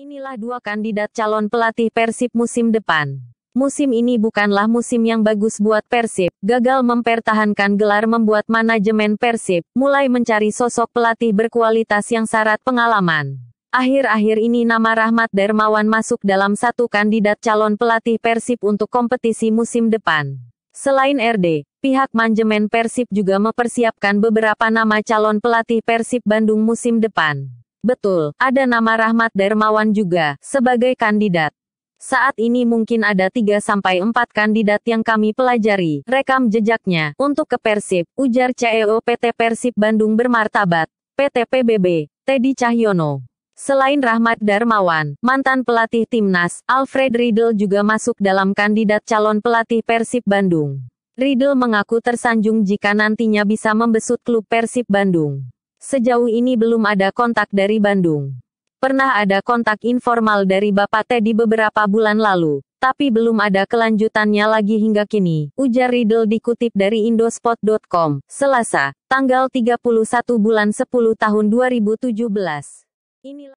Inilah dua kandidat calon pelatih Persib musim depan. Musim ini bukanlah musim yang bagus buat Persib. Gagal mempertahankan gelar membuat manajemen Persib mulai mencari sosok pelatih berkualitas yang syarat pengalaman. Akhir-akhir ini nama Rahmat Dermawan masuk dalam satu kandidat calon pelatih Persib untuk kompetisi musim depan. Selain RD, pihak manajemen Persib juga mempersiapkan beberapa nama calon pelatih Persib Bandung musim depan. Betul, ada nama Rahmat Darmawan juga, sebagai kandidat. Saat ini mungkin ada 3-4 kandidat yang kami pelajari, rekam jejaknya, untuk ke Persib, ujar CEO PT Persib Bandung Bermartabat, PT PBB, Teddy Cahyono. Selain Rahmat Darmawan, mantan pelatih timnas, Alfred Riedel juga masuk dalam kandidat calon pelatih Persib Bandung. Riedel mengaku tersanjung jika nantinya bisa membesut klub Persib Bandung. Sejauh ini belum ada kontak dari Bandung. Pernah ada kontak informal dari Bapak Teddy beberapa bulan lalu, tapi belum ada kelanjutannya lagi hingga kini, ujar Riddle dikutip dari indospot.com, Selasa, tanggal 31 bulan 10 tahun 2017. Inilah